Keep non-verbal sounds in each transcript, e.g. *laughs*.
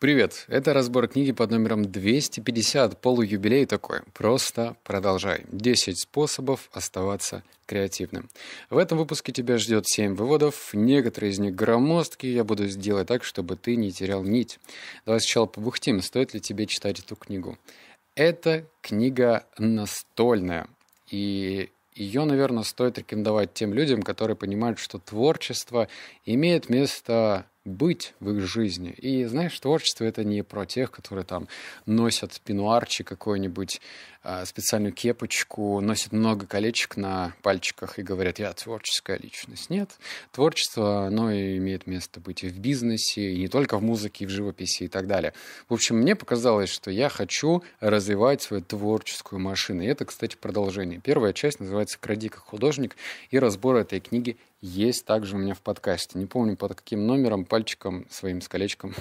Привет, это разбор книги под номером 250, полуюбилей такой. Просто продолжай. 10 способов оставаться креативным. В этом выпуске тебя ждет 7 выводов, некоторые из них громоздкие, я буду сделать так, чтобы ты не терял нить. Давай сначала побухтим, стоит ли тебе читать эту книгу. Это книга настольная, и ее, наверное, стоит рекомендовать тем людям, которые понимают, что творчество имеет место быть в их жизни. И, знаешь, творчество — это не про тех, которые там носят пенуарчи какой-нибудь, а, специальную кепочку, носят много колечек на пальчиках и говорят, я творческая личность. Нет, творчество, оно имеет место быть и в бизнесе, и не только в музыке, и в живописи и так далее. В общем, мне показалось, что я хочу развивать свою творческую машину. И это, кстати, продолжение. Первая часть называется «Кради как художник» и разбор этой книги есть также у меня в подкасте. Не помню под каким номером, пальчиком своим с колечком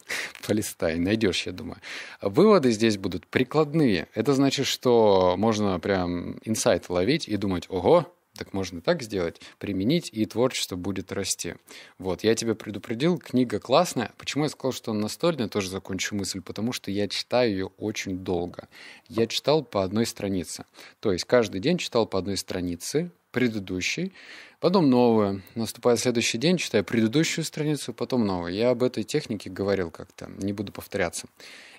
*laughs* полистай, найдешь, я думаю. Выводы здесь будут прикладные. Это значит, что можно прям инсайт ловить и думать, ого, так можно так сделать, применить, и творчество будет расти. Вот, я тебя предупредил, книга классная. Почему я сказал, что она настольная, тоже закончу мысль, потому что я читаю ее очень долго. Я читал по одной странице. То есть каждый день читал по одной странице, предыдущей. Потом новое, Наступает следующий день, читаю предыдущую страницу, потом новое. Я об этой технике говорил как-то, не буду повторяться.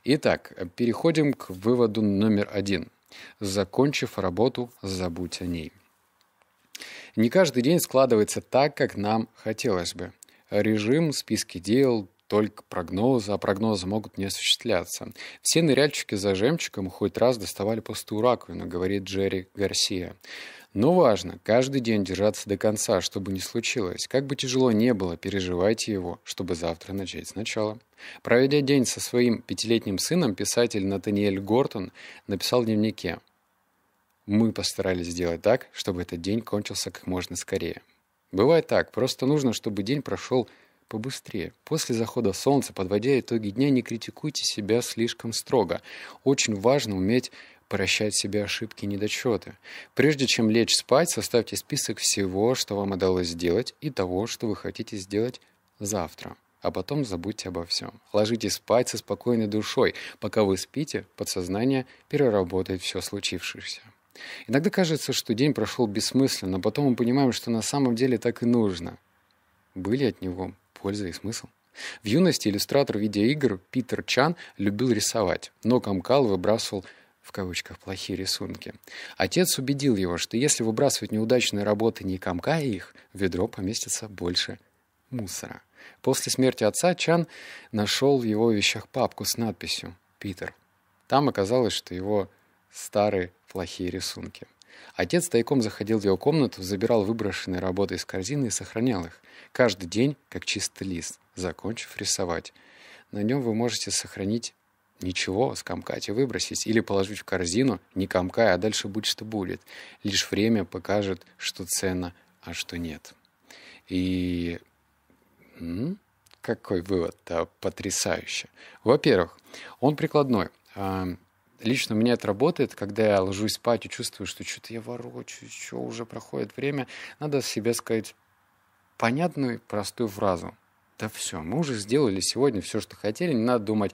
Итак, переходим к выводу номер один. Закончив работу, забудь о ней. Не каждый день складывается так, как нам хотелось бы. Режим, списки дел, только прогнозы, а прогнозы могут не осуществляться. Все ныряльщики за жемчугом хоть раз доставали пустую раковину, говорит Джерри Гарсия. Но важно каждый день держаться до конца, чтобы не случилось. Как бы тяжело не было, переживайте его, чтобы завтра начать сначала. Проведя день со своим пятилетним сыном, писатель Натаниэль Гортон написал в дневнике «Мы постарались сделать так, чтобы этот день кончился как можно скорее. Бывает так, просто нужно, чтобы день прошел побыстрее. После захода солнца, подводя итоги дня, не критикуйте себя слишком строго. Очень важно уметь прощать себе ошибки и недочеты. Прежде чем лечь спать, составьте список всего, что вам удалось сделать, и того, что вы хотите сделать завтра. А потом забудьте обо всем. Ложитесь спать со спокойной душой. Пока вы спите, подсознание переработает все случившееся. Иногда кажется, что день прошел бессмысленно, потом мы понимаем, что на самом деле так и нужно. Были от него польза и смысл. В юности иллюстратор видеоигр Питер Чан любил рисовать, но камкал выбрасывал в кавычках, плохие рисунки. Отец убедил его, что если выбрасывать неудачные работы, не комкая их, в ведро поместится больше мусора. После смерти отца Чан нашел в его вещах папку с надписью «Питер». Там оказалось, что его старые плохие рисунки. Отец тайком заходил в его комнату, забирал выброшенные работы из корзины и сохранял их. Каждый день, как чистый лист, закончив рисовать. На нем вы можете сохранить ничего, скомкать и выбросить, или положить в корзину, не комкая, а дальше будь что будет. Лишь время покажет, что ценно, а что нет. И какой вывод-то потрясающе. Во-первых, он прикладной. А, лично у меня это работает, когда я ложусь спать и чувствую, что что-то я ворочаюсь, что уже проходит время, надо себе сказать понятную простую фразу. Да все, мы уже сделали сегодня все, что хотели, не надо думать,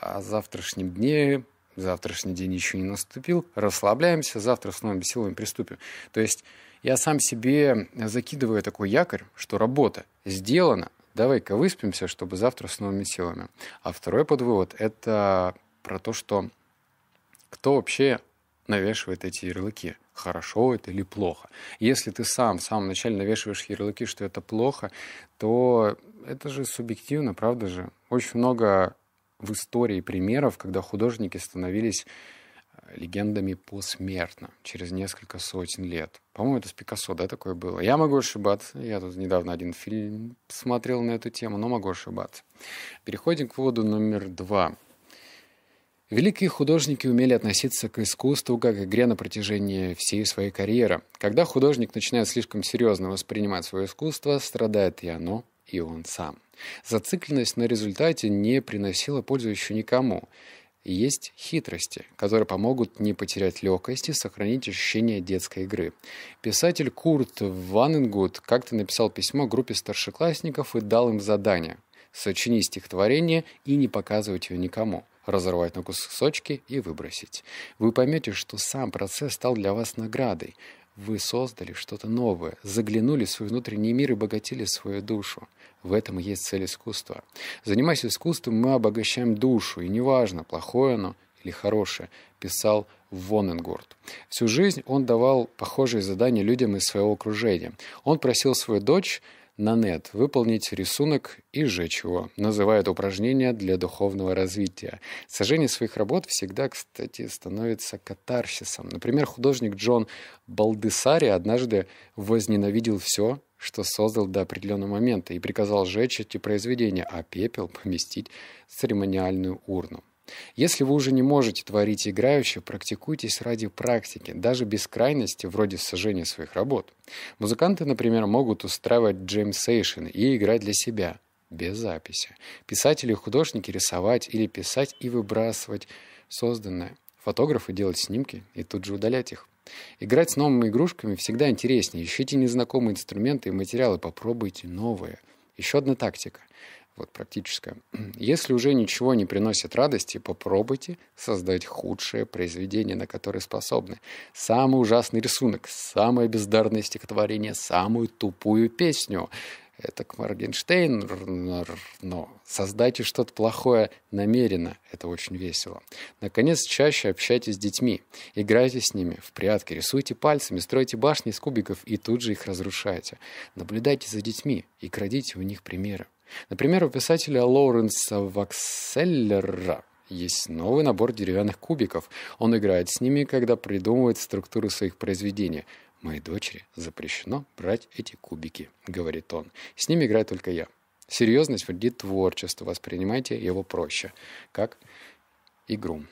о а завтрашнем дне, завтрашний день еще не наступил, расслабляемся, завтра с новыми силами приступим. То есть я сам себе закидываю такой якорь, что работа сделана, давай-ка выспимся, чтобы завтра с новыми силами. А второй подвывод – это про то, что кто вообще навешивает эти ярлыки, хорошо это или плохо. Если ты сам в самом начале навешиваешь ярлыки, что это плохо, то это же субъективно, правда же? Очень много в истории примеров, когда художники становились э, легендами посмертно, через несколько сотен лет. По-моему, это с Пикассо, да, такое было? Я могу ошибаться. Я тут недавно один фильм смотрел на эту тему, но могу ошибаться. Переходим к выводу номер два. Великие художники умели относиться к искусству как к игре на протяжении всей своей карьеры. Когда художник начинает слишком серьезно воспринимать свое искусство, страдает и оно, и он сам. Зацикленность на результате не приносила пользы еще никому. есть хитрости, которые помогут не потерять легкости, сохранить ощущение детской игры. Писатель Курт Ваненгут как-то написал письмо группе старшеклассников и дал им задание – сочини стихотворение и не показывать его никому разорвать на кусочки и выбросить. Вы поймете, что сам процесс стал для вас наградой. Вы создали что-то новое, заглянули в свой внутренний мир и богатили свою душу. В этом и есть цель искусства. Занимаясь искусством, мы обогащаем душу, и неважно, плохое оно или хорошее, писал Воненгурт. Всю жизнь он давал похожие задания людям из своего окружения. Он просил свою дочь на нет, выполнить рисунок и сжечь его. Называют упражнение для духовного развития. Сожжение своих работ всегда, кстати, становится катарсисом. Например, художник Джон Балдесари однажды возненавидел все, что создал до определенного момента, и приказал сжечь эти произведения, а пепел поместить в церемониальную урну. Если вы уже не можете творить играюще, практикуйтесь ради практики, даже без крайности, вроде сожжения своих работ. Музыканты, например, могут устраивать джейм и играть для себя, без записи. Писатели и художники рисовать или писать и выбрасывать созданное. Фотографы делать снимки и тут же удалять их. Играть с новыми игрушками всегда интереснее. Ищите незнакомые инструменты и материалы, попробуйте новые. Еще одна тактика вот практическое. *clears throat* Если уже ничего не приносит радости, попробуйте создать худшее произведение, на которое способны. Самый ужасный рисунок, самое бездарное стихотворение, самую тупую песню. Это к Моргенштейн, но создайте что-то плохое намеренно. Это очень весело. Наконец, чаще общайтесь с детьми. Играйте с ними в прятки, рисуйте пальцами, стройте башни из кубиков и тут же их разрушайте. Наблюдайте за детьми и крадите у них примеры. Например, у писателя Лоуренса Вакселлера есть новый набор деревянных кубиков. Он играет с ними, когда придумывает структуру своих произведений. «Моей дочери запрещено брать эти кубики», — говорит он. «С ними играю только я». Серьезность вредит творчеству, воспринимайте его проще, как игру.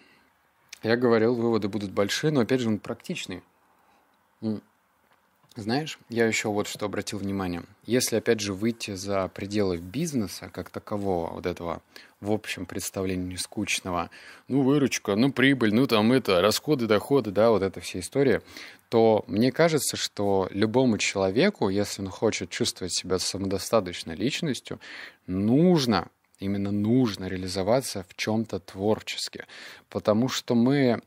Я говорил, выводы будут большие, но опять же он практичный. Знаешь, я еще вот что обратил внимание. Если, опять же, выйти за пределы бизнеса как такового, вот этого в общем представлении скучного, ну, выручка, ну, прибыль, ну, там это, расходы, доходы, да, вот эта вся история, то мне кажется, что любому человеку, если он хочет чувствовать себя самодостаточной личностью, нужно именно нужно реализоваться в чем-то творчески, потому что мы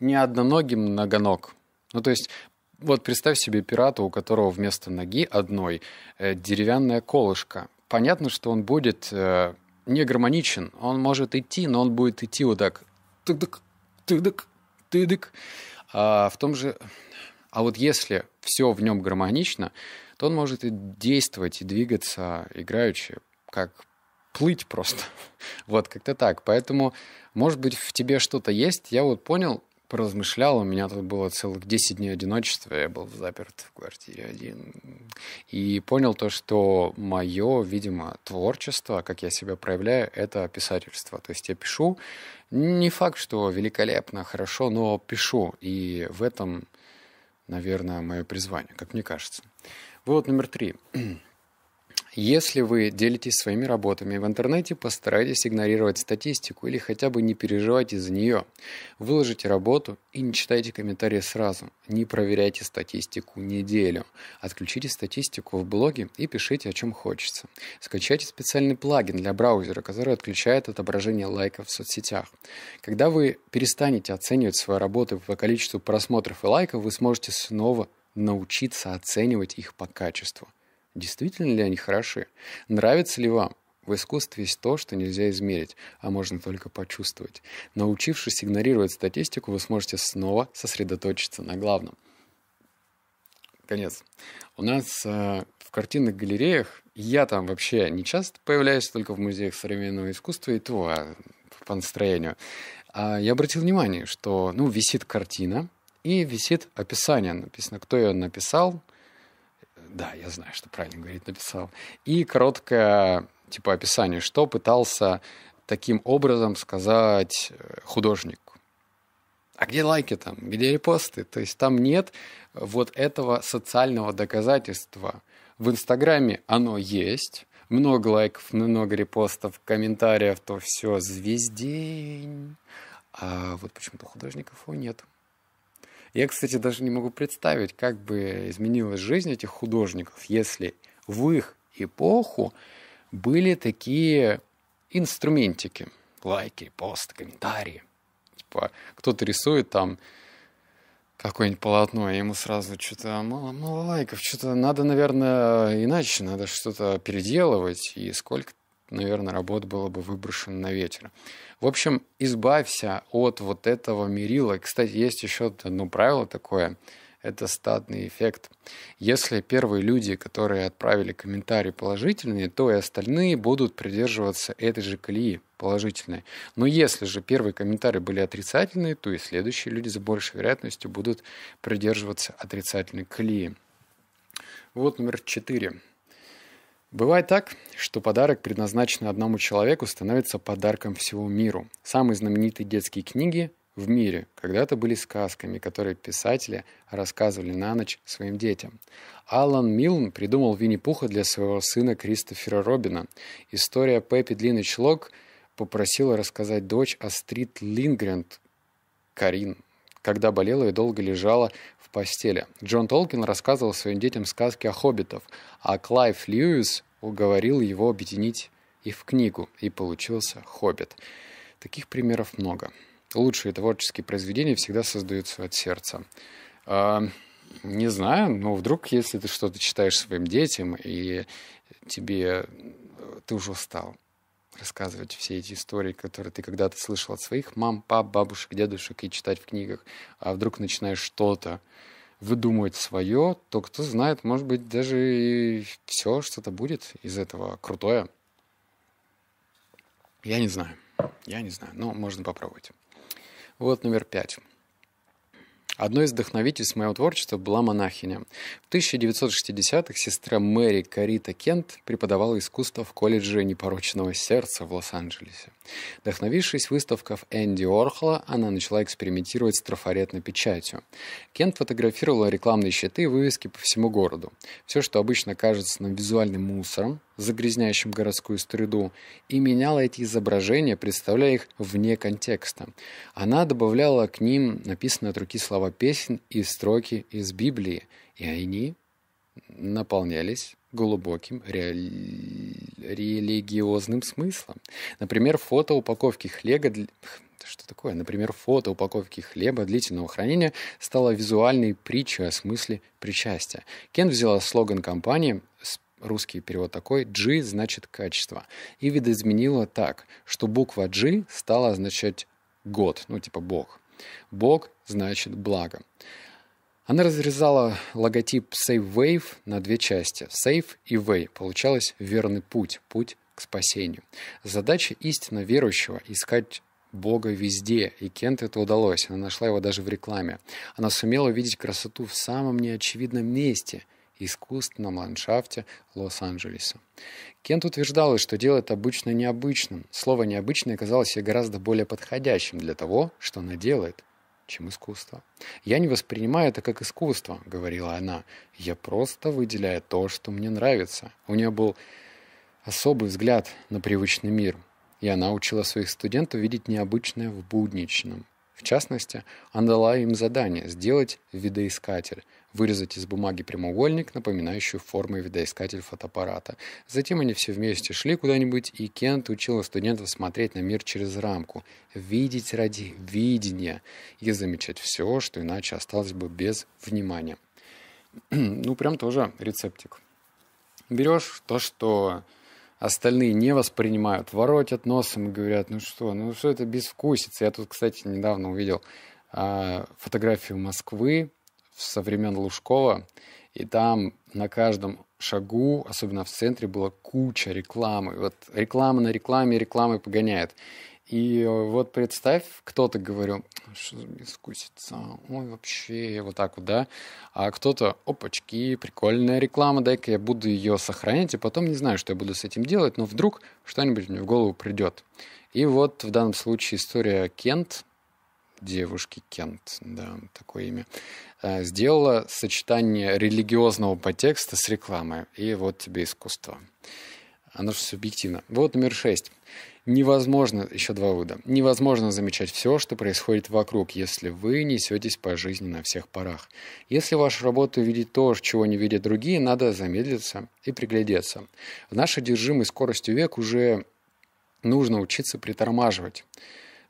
не одноногий многоног, ну, то есть вот представь себе пирата, у которого вместо ноги одной э, деревянная колышка. Понятно, что он будет э, не гармоничен. Он может идти, но он будет идти вот так. Тыдык, тыдык, тыдык. А в том же... А вот если все в нем гармонично, то он может и действовать, и двигаться играючи, как плыть просто. *laughs* вот как-то так. Поэтому, может быть, в тебе что-то есть. Я вот понял, поразмышлял. У меня тут было целых 10 дней одиночества, я был заперт в квартире один. И понял то, что мое, видимо, творчество, как я себя проявляю, это писательство. То есть я пишу, не факт, что великолепно, хорошо, но пишу. И в этом, наверное, мое призвание, как мне кажется. Вывод номер три. Если вы делитесь своими работами в интернете, постарайтесь игнорировать статистику или хотя бы не переживать из-за нее. Выложите работу и не читайте комментарии сразу. Не проверяйте статистику неделю. Отключите статистику в блоге и пишите, о чем хочется. Скачайте специальный плагин для браузера, который отключает отображение лайков в соцсетях. Когда вы перестанете оценивать свои работы по количеству просмотров и лайков, вы сможете снова научиться оценивать их по качеству. Действительно ли они хороши? Нравится ли вам? В искусстве есть то, что нельзя измерить, а можно только почувствовать. Научившись игнорировать статистику, вы сможете снова сосредоточиться на главном. Конец. У нас э, в картинных галереях, я там вообще не часто появляюсь, только в музеях современного искусства и то, а по настроению. А я обратил внимание, что ну, висит картина, и висит описание, написано, кто ее написал, да, я знаю, что правильно говорит, написал. И короткое, типа, описание, что пытался таким образом сказать э, художник. А где лайки там, где репосты? То есть там нет вот этого социального доказательства. В Инстаграме оно есть, много лайков, много репостов, комментариев, то все, звездень. А вот почему-то художников его нет. Я, кстати, даже не могу представить, как бы изменилась жизнь этих художников, если в их эпоху были такие инструментики. Лайки, посты, комментарии. Типа, кто-то рисует там какое-нибудь полотно, и ему сразу что-то мало, мало лайков, что-то надо, наверное, иначе, надо что-то переделывать, и сколько наверное, работа была бы выброшена на ветер. В общем, избавься от вот этого мерила. Кстати, есть еще одно правило такое – это статный эффект. Если первые люди, которые отправили комментарии положительные, то и остальные будут придерживаться этой же колеи положительной. Но если же первые комментарии были отрицательные, то и следующие люди с большей вероятностью будут придерживаться отрицательной колеи. Вот номер четыре. Бывает так, что подарок, предназначенный одному человеку, становится подарком всему миру. Самые знаменитые детские книги в мире когда-то были сказками, которые писатели рассказывали на ночь своим детям. Алан Милн придумал Винни-Пуха для своего сына Кристофера Робина. История Пеппи Длинный Чулок попросила рассказать дочь Астрид Лингренд, Карин, когда болела и долго лежала в постели. Джон Толкин рассказывал своим детям сказки о хоббитов, а Клайв Льюис уговорил его объединить их в книгу, и получился «Хоббит». Таких примеров много. Лучшие творческие произведения всегда создаются от сердца. А, не знаю, но вдруг, если ты что-то читаешь своим детям, и тебе... Э, ты уже устал рассказывать все эти истории, которые ты когда-то слышал от своих мам, пап, бабушек, дедушек и читать в книгах, а вдруг начинаешь что-то выдумывать свое, то кто знает, может быть, даже и все что-то будет из этого крутое. Я не знаю. Я не знаю, но можно попробовать. Вот номер пять. Одной из вдохновительниц моего творчества была монахиня. В 1960-х сестра Мэри Карита Кент преподавала искусство в колледже непорочного сердца в Лос-Анджелесе. Вдохновившись выставков Энди Орхола, она начала экспериментировать с трафаретной печатью. Кент фотографировала рекламные щиты и вывески по всему городу. Все, что обычно кажется нам визуальным мусором, загрязняющим городскую среду, и меняла эти изображения, представляя их вне контекста. Она добавляла к ним написанные от руки слова песен и строки из Библии, и они наполнялись глубоким реали... религиозным смыслом. Например, фото упаковки хлеба Что такое? Например, фото упаковки хлеба длительного хранения стало визуальной притчей о смысле причастия. Кен взяла слоган компании русский перевод такой, G значит качество. И видоизменила так, что буква G стала означать год, ну типа бог. Бог значит благо. Она разрезала логотип Save Wave на две части. Save и Way. Получалось верный путь, путь к спасению. Задача истинно верующего – искать Бога везде, и Кент это удалось. Она нашла его даже в рекламе. Она сумела увидеть красоту в самом неочевидном месте – искусственном ландшафте Лос-Анджелеса. Кент утверждал, что делает обычно необычным. Слово «необычное» казалось ей гораздо более подходящим для того, что она делает, чем искусство. «Я не воспринимаю это как искусство», — говорила она. «Я просто выделяю то, что мне нравится». У нее был особый взгляд на привычный мир, и она учила своих студентов видеть необычное в будничном. В частности, она дала им задание сделать видоискатель, вырезать из бумаги прямоугольник, напоминающий формы видоискатель фотоаппарата. Затем они все вместе шли куда-нибудь, и Кент учила студентов смотреть на мир через рамку, видеть ради видения и замечать все, что иначе осталось бы без внимания. *clears throat* ну, прям тоже рецептик. Берешь то, что остальные не воспринимают, воротят носом и говорят, ну что, ну что это безвкусица. Я тут, кстати, недавно увидел а, фотографию Москвы, со времен Лужкова, и там на каждом шагу, особенно в центре, была куча рекламы. Вот реклама на рекламе, рекламы погоняет. И э, вот представь, кто-то, говорю, что за бескусица, ой, вообще, вот так вот, да? А кто-то, опачки, прикольная реклама, дай-ка я буду ее сохранять, и потом не знаю, что я буду с этим делать, но вдруг что-нибудь мне в голову придет. И вот в данном случае история Кент, девушки Кент, да, такое имя, а, сделала сочетание религиозного подтекста с рекламой. И вот тебе искусство. Оно же субъективно. Вот номер шесть. Невозможно, еще два вывода, невозможно замечать все, что происходит вокруг, если вы несетесь по жизни на всех парах. Если вашу работу видит то, чего не видят другие, надо замедлиться и приглядеться. В нашей держимой скоростью век уже нужно учиться притормаживать.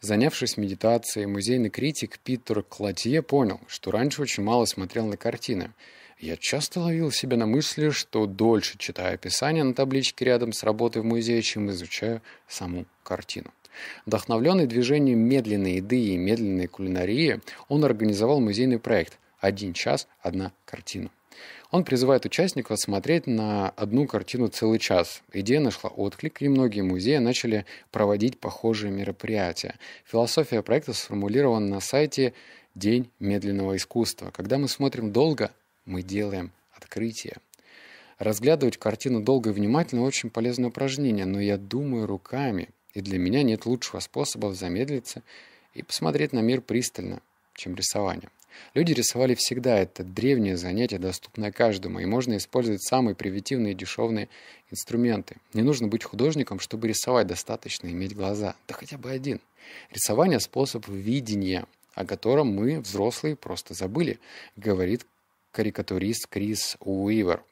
Занявшись медитацией, музейный критик Питер Клотье понял, что раньше очень мало смотрел на картины. Я часто ловил себя на мысли, что дольше читаю описание на табличке рядом с работой в музее, чем изучаю саму картину. Вдохновленный движением медленной еды и медленной кулинарии, он организовал музейный проект «Один час, одна картина». Он призывает участников смотреть на одну картину целый час. Идея нашла отклик, и многие музеи начали проводить похожие мероприятия. Философия проекта сформулирована на сайте «День медленного искусства». Когда мы смотрим долго, мы делаем открытие. Разглядывать картину долго и внимательно – очень полезное упражнение, но я думаю руками, и для меня нет лучшего способа замедлиться и посмотреть на мир пристально, чем рисованием. Люди рисовали всегда. Это древнее занятие, доступное каждому, и можно использовать самые примитивные и дешевные инструменты. Не нужно быть художником, чтобы рисовать, достаточно иметь глаза. Да хотя бы один. Рисование – способ видения, о котором мы, взрослые, просто забыли, говорит карикатурист Крис Уивер.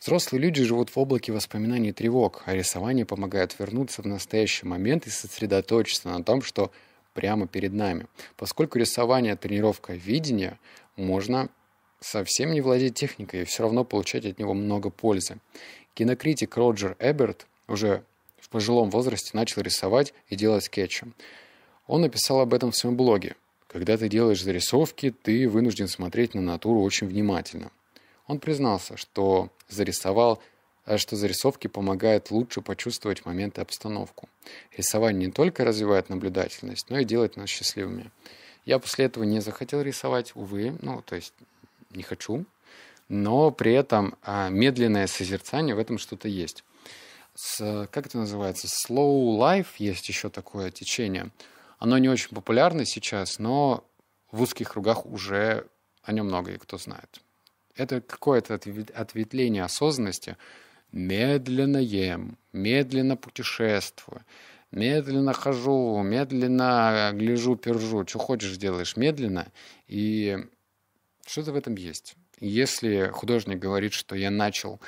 Взрослые люди живут в облаке воспоминаний и тревог, а рисование помогает вернуться в настоящий момент и сосредоточиться на том, что прямо перед нами. Поскольку рисование – тренировка видения, можно совсем не владеть техникой и все равно получать от него много пользы. Кинокритик Роджер Эберт уже в пожилом возрасте начал рисовать и делать скетчи. Он написал об этом в своем блоге. «Когда ты делаешь зарисовки, ты вынужден смотреть на натуру очень внимательно». Он признался, что зарисовал а что зарисовки помогают лучше почувствовать момент и обстановку. Рисование не только развивает наблюдательность, но и делает нас счастливыми. Я после этого не захотел рисовать, увы, ну, то есть не хочу, но при этом а, медленное созерцание в этом что-то есть. С, как это называется? Slow life есть еще такое течение. Оно не очень популярно сейчас, но в узких кругах уже о нем много и кто знает. Это какое-то ответвление осознанности, Медленно ем, медленно путешествую, медленно хожу, медленно гляжу, пержу. Что хочешь делаешь медленно. И что-то в этом есть. Если художник говорит, что я начал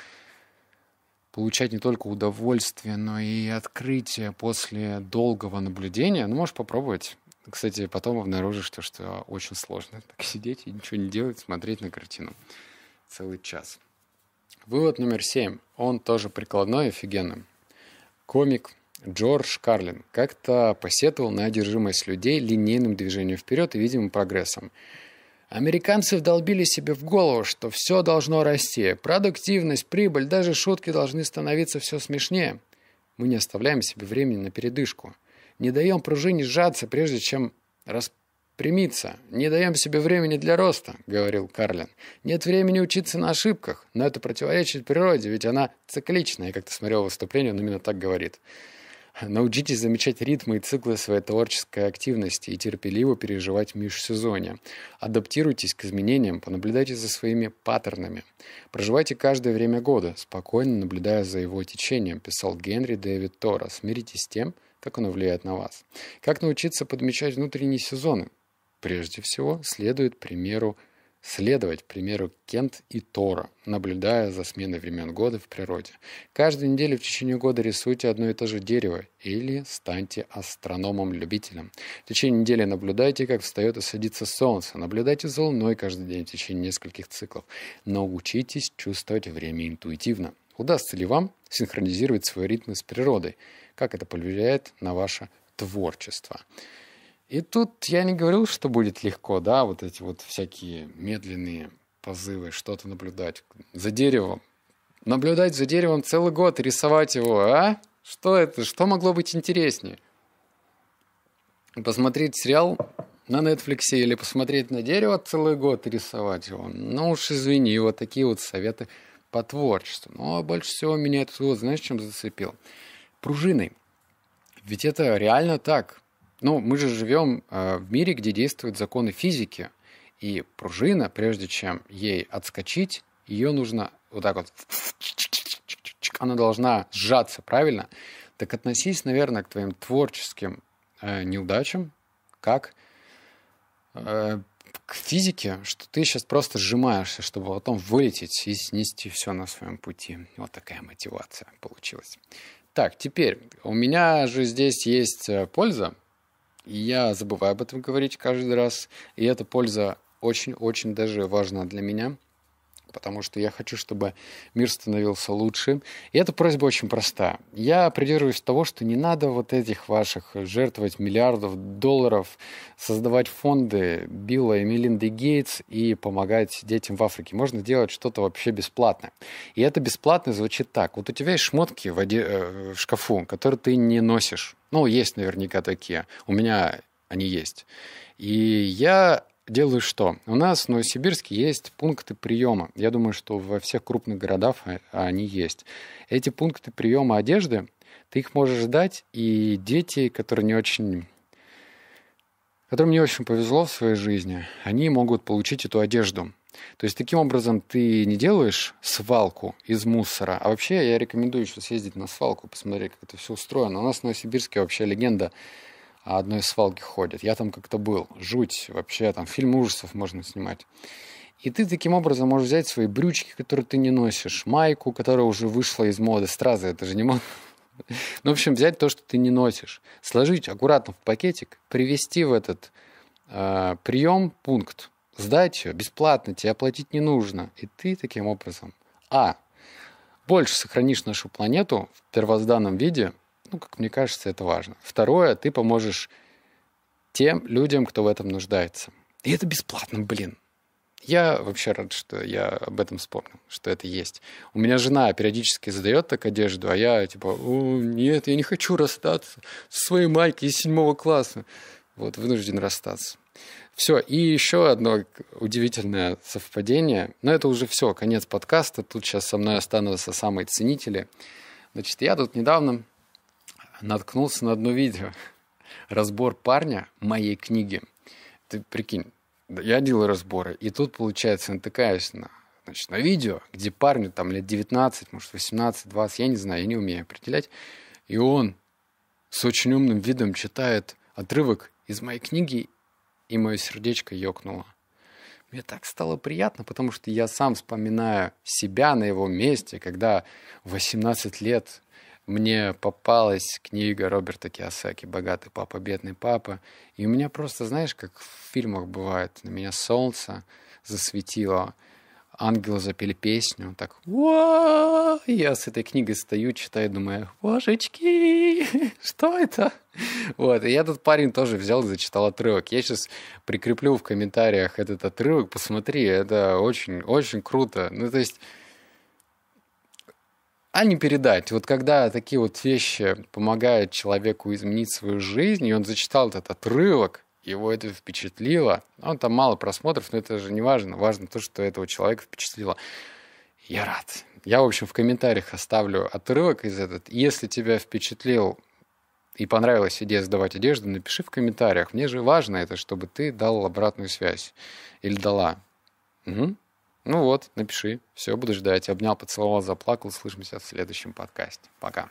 получать не только удовольствие, но и открытие после долгого наблюдения, ну, можешь попробовать. Кстати, потом обнаружишь то, что очень сложно так сидеть и ничего не делать, смотреть на картину целый час. Вывод номер семь. Он тоже прикладной и офигенным. Комик Джордж Карлин как-то посетовал на одержимость людей линейным движением вперед и видимым прогрессом. Американцы вдолбили себе в голову, что все должно расти. Продуктивность, прибыль, даже шутки должны становиться все смешнее. Мы не оставляем себе времени на передышку. Не даем пружине сжаться, прежде чем расп «Примиться. Не даем себе времени для роста», — говорил Карлин. «Нет времени учиться на ошибках, но это противоречит природе, ведь она цикличная», — как-то смотрел выступление, он именно так говорит. Научитесь замечать ритмы и циклы своей творческой активности и терпеливо переживать межсезонье. Адаптируйтесь к изменениям, понаблюдайте за своими паттернами. Проживайте каждое время года, спокойно наблюдая за его течением, писал Генри Дэвид Тора. Смиритесь с тем, как оно влияет на вас. Как научиться подмечать внутренние сезоны? Прежде всего, следует примеру, следовать примеру Кент и Тора, наблюдая за сменой времен года в природе. Каждую неделю в течение года рисуйте одно и то же дерево или станьте астрономом-любителем. В течение недели наблюдайте, как встает и садится солнце. Наблюдайте за луной каждый день в течение нескольких циклов. Научитесь чувствовать время интуитивно. Удастся ли вам синхронизировать свои ритмы с природой? Как это повлияет на ваше творчество? И тут я не говорил, что будет легко, да, вот эти вот всякие медленные позывы, что-то наблюдать за деревом. Наблюдать за деревом целый год, рисовать его, а? Что это? Что могло быть интереснее? Посмотреть сериал на Netflix или посмотреть на дерево целый год и рисовать его. Ну уж извини, вот такие вот советы по творчеству. Но ну, а больше всего меня это, вот, знаешь, чем зацепил? Пружиной. Ведь это реально так. Но ну, мы же живем э, в мире, где действуют законы физики, и пружина, прежде чем ей отскочить, ее нужно вот так вот, *sniffs* она должна сжаться, правильно? Так относись, наверное, к твоим творческим э, неудачам, как э, к физике, что ты сейчас просто сжимаешься, чтобы потом вылететь и снести все на своем пути. Вот такая мотивация получилась. Так, теперь у меня же здесь есть польза, я забываю об этом говорить каждый раз, и эта польза очень-очень даже важна для меня – потому что я хочу, чтобы мир становился лучше. И эта просьба очень проста. Я придерживаюсь того, что не надо вот этих ваших жертвовать миллиардов долларов, создавать фонды Билла и Мелинды Гейтс и помогать детям в Африке. Можно делать что-то вообще бесплатно. И это бесплатно звучит так. Вот у тебя есть шмотки в, оде... Э, в шкафу, которые ты не носишь. Ну, есть наверняка такие. У меня они есть. И я делаю что? У нас в Новосибирске есть пункты приема. Я думаю, что во всех крупных городах э, они есть. Эти пункты приема одежды, ты их можешь ждать, и дети, которые не очень которым не очень повезло в своей жизни, они могут получить эту одежду. То есть таким образом ты не делаешь свалку из мусора, а вообще я рекомендую еще съездить на свалку, посмотреть, как это все устроено. У нас в Новосибирске вообще легенда а одной свалки ходят. Я там как-то был. Жуть вообще. Там фильм ужасов можно снимать. И ты таким образом можешь взять свои брючки, которые ты не носишь, майку, которая уже вышла из моды. Стразы, это же не мода. Ну, в общем, взять то, что ты не носишь, сложить аккуратно в пакетик, привести в этот э, прием пункт, сдачу бесплатно, тебе оплатить не нужно. И ты таким образом, а, больше сохранишь нашу планету в первозданном виде – ну, как мне кажется, это важно. Второе, ты поможешь тем людям, кто в этом нуждается. И это бесплатно, блин. Я вообще рад, что я об этом вспомнил, что это есть. У меня жена периодически задает так одежду, а я типа, О, нет, я не хочу расстаться со своей майкой из седьмого класса. Вот, вынужден расстаться. Все, и еще одно удивительное совпадение. Но это уже все, конец подкаста. Тут сейчас со мной останутся самые ценители. Значит, я тут недавно наткнулся на одно видео. Разбор парня моей книги. Ты прикинь, я делаю разборы, и тут, получается, натыкаюсь на, значит, на видео, где парню там лет 19, может, 18, 20, я не знаю, я не умею определять. И он с очень умным видом читает отрывок из моей книги, и мое сердечко ёкнуло. Мне так стало приятно, потому что я сам вспоминаю себя на его месте, когда в 18 лет мне попалась книга Роберта Киосаки «Богатый папа, бедный папа». И у меня просто, знаешь, как в фильмах бывает, на меня солнце засветило, ангелы запели песню, так Уа! я с этой книгой стою, читаю, думаю, божечки, *laughs* что это? Вот, и я тут парень тоже взял и зачитал отрывок. Я сейчас прикреплю в комментариях этот отрывок, посмотри, это очень-очень круто. Ну, то есть а не передать. Вот когда такие вот вещи помогают человеку изменить свою жизнь, и он зачитал этот отрывок, его это впечатлило. Он ну, там мало просмотров, но это же не важно. Важно то, что этого человека впечатлило. Я рад. Я, в общем, в комментариях оставлю отрывок из этот. Если тебя впечатлил и понравилась идея сдавать одежду, напиши в комментариях. Мне же важно это, чтобы ты дал обратную связь. Или дала. Угу. Ну вот, напиши. Все, буду ждать. Обнял, поцеловал, заплакал. Слышимся в следующем подкасте. Пока.